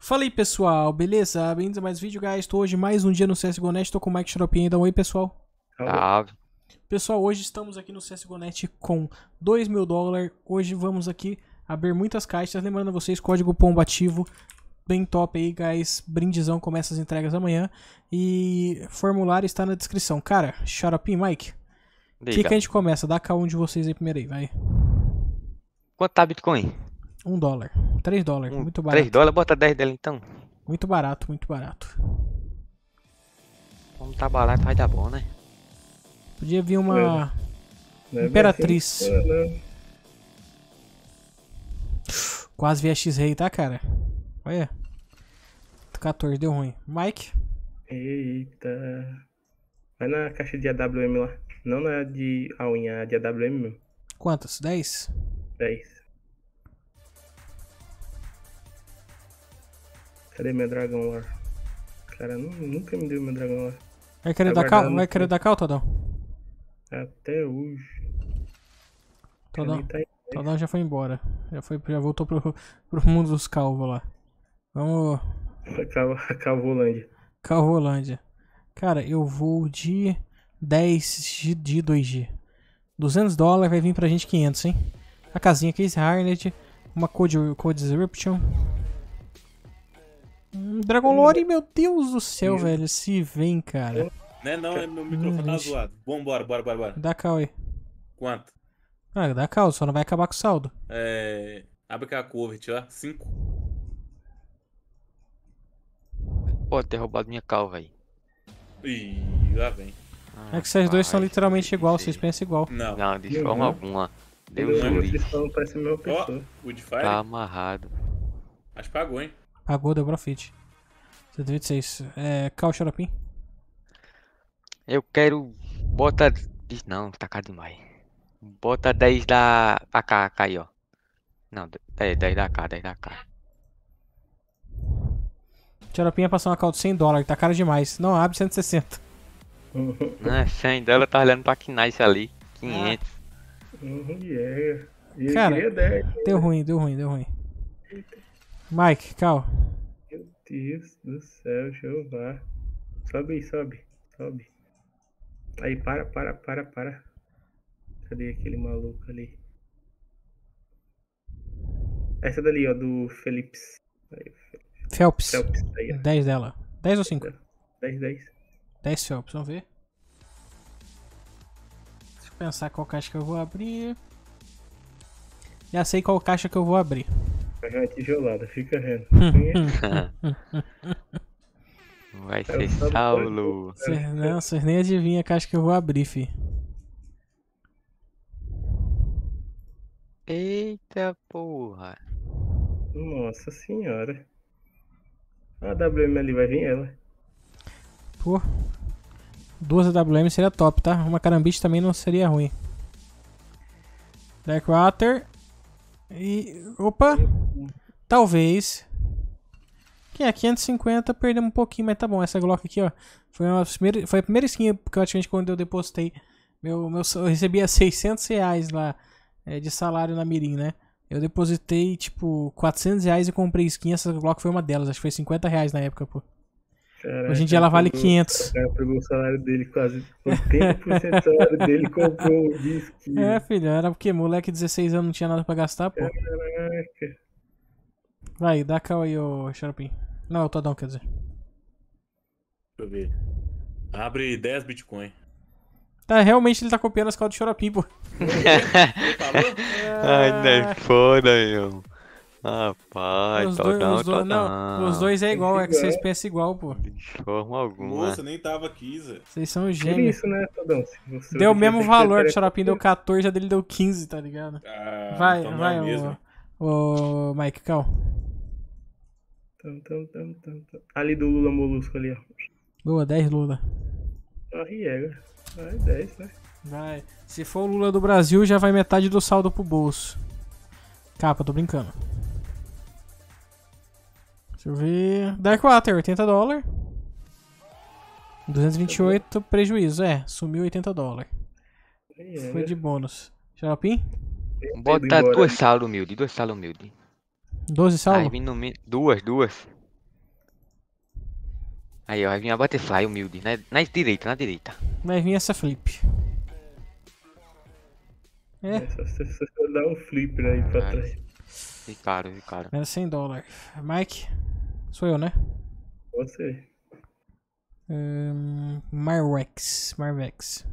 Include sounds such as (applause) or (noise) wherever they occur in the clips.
Fala aí pessoal, beleza? Bem-vindos a mais vídeo, guys. Estou hoje mais um dia no CSGONet, estou com o Mike Xaropinha, dá então, um oi pessoal. Salve. Pessoal, hoje estamos aqui no CSGONet com 2 mil dólares. Hoje vamos aqui abrir muitas caixas, lembrando a vocês, código POMBATIVO, bem top aí, guys. Brindizão, começa as entregas amanhã e formulário está na descrição. Cara, Xaropinha, Mike, o que, que, a gente começa? Dá cá um de vocês aí primeiro aí, vai. Quanto tá Bitcoin? Um dólar. Três dólares. Um, muito barato. Três dólares? Bota dez dela então. Muito barato, muito barato. Como tá barato, vai dar bom, né? Podia vir uma. É. Imperatriz. É Quase vi a x ray tá, cara? Olha. 14, deu ruim. Mike? Eita. Vai na caixa de AWM lá. Não na de a unha, a de AWM mesmo. Quantas? 10? 10. Cadê meu dragão lá? Cara, nunca me deu meu dragão lá. Vai querer, dar, cal vai querer dar cal, Todão? Até hoje. Todão, tá né? Todão já foi embora. Já, foi, já voltou pro, pro mundo dos calvos lá. Vamos. (laughs) Calvolândia. Calvolândia. Cara, eu vou de 10 de 2G. 200 dólares vai vir pra gente 500, hein? A casinha Case Harnet, uma Code, Code Disruption. Dragon hum. Lore, meu Deus do céu, Sim. velho. Se vem, cara. Né, não, é meu microfone tá hum, zoado. Vambora, bora, bora, bora. Dá cal aí. Quanto? Ah, dá cal, só não vai acabar com o saldo. É. Abre aquela curva, lá, 5. Pode ter roubado minha cal, velho. Ih, lá vem. Ah, é que vocês dois são literalmente igual, vocês pensam igual. Não, não de forma uhum. alguma. Deu é o Parece meu oh, o Tá amarrado. Acho que pagou, hein? Pagou, deu profit. 126. É, Cal Xaropim. Eu quero. Bota. Não, tá caro demais. Bota 10 da AK aí, ó. Não, 10, é, da K, 10 da K. Xaropim ia passar uma cal de 100 dólares, tá caro demais. Não, abre 160. (laughs) Não, 100 dólares tá olhando pra Knice ali. 500. Uhum, yeah. Cara, deu né? ruim, deu ruim, deu ruim. Mike, Cal. Deus do céu, Jeová. Sobe aí, sobe, sobe. Aí, para, para, para, para. Cadê aquele maluco ali? Essa dali, ó, do Philips. Aí, Phelps. Phelps 10 dela. 10 ou 5? 10, 10. 10 Phelps, vamos ver. Deixa eu pensar qual caixa que eu vou abrir. Já sei qual caixa que eu vou abrir. Não é tijolada, fica reto. (laughs) Vai ser é Saulo. Vocês, não, vocês nem adivinham que acho que eu vou abrir, fi. Eita porra. Nossa senhora. A WM ali vai vir ela. Pô. Duas AWM seria top, tá? Uma carambite também não seria ruim. Darkwater. E. Opa! Talvez. Que é, 550, perdemos um pouquinho, mas tá bom. Essa Glock aqui, ó. Foi, uma primeira, foi a primeira skin que praticamente quando eu depostei. Meu, meu, eu recebia 600 reais lá é, de salário na Mirim, né? Eu depositei, tipo, 400 reais e comprei skin. Essa Glock foi uma delas, acho que foi 50 reais na época, pô. Caraca, Hoje em dia ela vale 500. O cara pegou o salário dele, quase 80% do salário dele (laughs) comprou o disco. É, filho, era porque moleque 16 anos não tinha nada pra gastar, pô. Caraca. Vai, dá cal aí, ô Sharpin Não, é o Todão, quer dizer. Deixa eu ver. Abre 10 Bitcoin. Tá, realmente ele tá copiando as caldas do Xoropim, pô. (laughs) (laughs) É. Ai, não é foda, meu. Rapaz, os tá dois, os, dois, não, os dois é igual, é que vocês pensam igual, pô. De forma alguma. Moça, nem tava aqui, Zé. Vocês são gêmeos. Isso, né, Todão? Deu o mesmo valor, é o Xaropim deu 14, a dele deu 15, tá ligado? Ah, vai, então é vai, é o, o Mike, cal. Ali do Lula Molusco ali, ó. Boa, 10 Lula. Ah, Riega. É, né? Vai 10, né? Vai. Se for o Lula do Brasil, já vai metade do saldo pro bolso. Capa, tô brincando. Deixa eu ver. Darkwater, 80 dólares. 228 prejuízo, é. Sumiu 80 dólares. É, né? Foi de bônus. Xaropim? Bota duas né? salas humilde, duas salas humilde. doze salas? Aí, no... Duas, duas. Aí, ó, vai vir a butterfly humilde, na, né? na direita, na direita. Vai vir essa flip. É. é só você dá um flip aí pra Ai. trás. ficaram ficaram Era 100 dólares. Mike? Sou eu, né? Você. Um, Marvex. Marvex.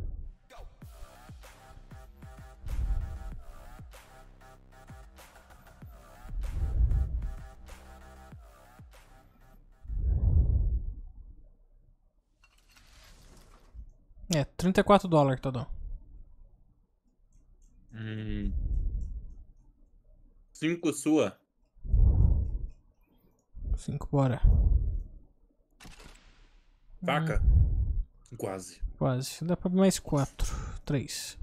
É, 34 dólares, Tadão. Hum. Cinco sua. 5, bora. Taca. Hum. Quase. Quase. Dá pra mais 4, 3.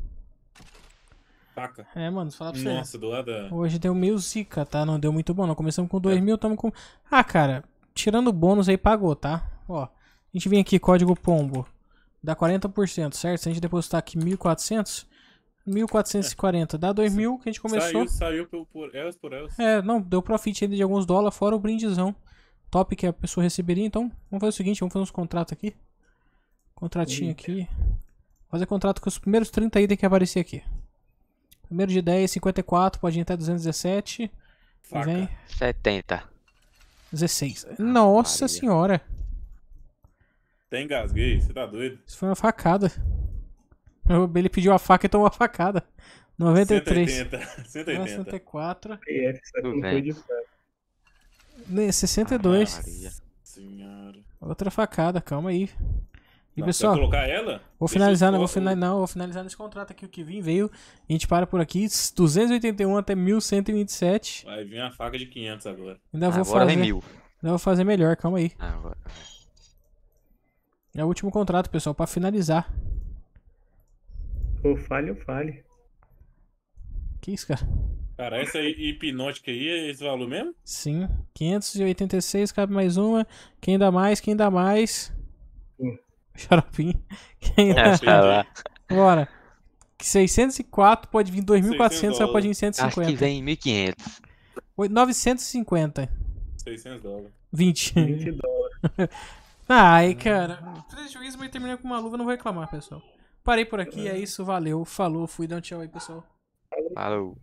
Taca. É, mano, fala pra você. Nossa, do lado Hoje deu meio zica, tá? Não deu muito bom, Nós Começamos com 2 é. mil, tamo com... Ah, cara, tirando o bônus aí, pagou, tá? Ó, a gente vem aqui, código POMBO. Dá 40%, certo? Se a gente depositar aqui 1.400... 1440, dá 2000 que a gente começou. Saiu, saiu por, por elas por elas. É, não, deu profit ainda de alguns dólares, fora o brindezão top que a pessoa receberia. Então, vamos fazer o seguinte, vamos fazer uns contratos aqui. Contratinho Eita. aqui. Fazer contrato com os primeiros 30 itens que aparecer aqui. Primeiro de 10, 54, pode ir até 217. Faca. Vem. 70. 16. Ah, Nossa Maria. senhora. Tem gasguei, você tá doido? Isso foi uma facada. (laughs) Ele pediu a faca e tomou a facada. 93. 180. 180. 94. 62. Né, ah, senhora. Outra facada, calma aí. E não, pessoal, colocar ela? Vou finalizar, não, vou, finalizar, não, vou finalizar nesse contrato aqui. O que vim veio. A gente para por aqui. 281 até 1127. Vai vir uma faca de 500 agora. Ainda vou fazer. mil. Ainda vou fazer melhor, calma aí. Agora. É o último contrato, pessoal, para finalizar. Ou falha ou falha. Que isso, cara? Cara, essa hipnótica aí é esse valor mesmo? Sim. 586, cabe mais uma. Quem dá mais? Quem dá mais? Sim. Xaropim. Quem é, dá tá mais? Bora. 604 pode vir 2.400, só pode vir 150. Acho que vem 1.500. 950. 600 dólares. 20. 20 dólares. Ai, cara. Fiz Prejuízo, mas terminei com uma luva, não vou reclamar, pessoal. Parei por aqui, é isso, valeu, falou, fui, dá um tchau aí, pessoal. Falou.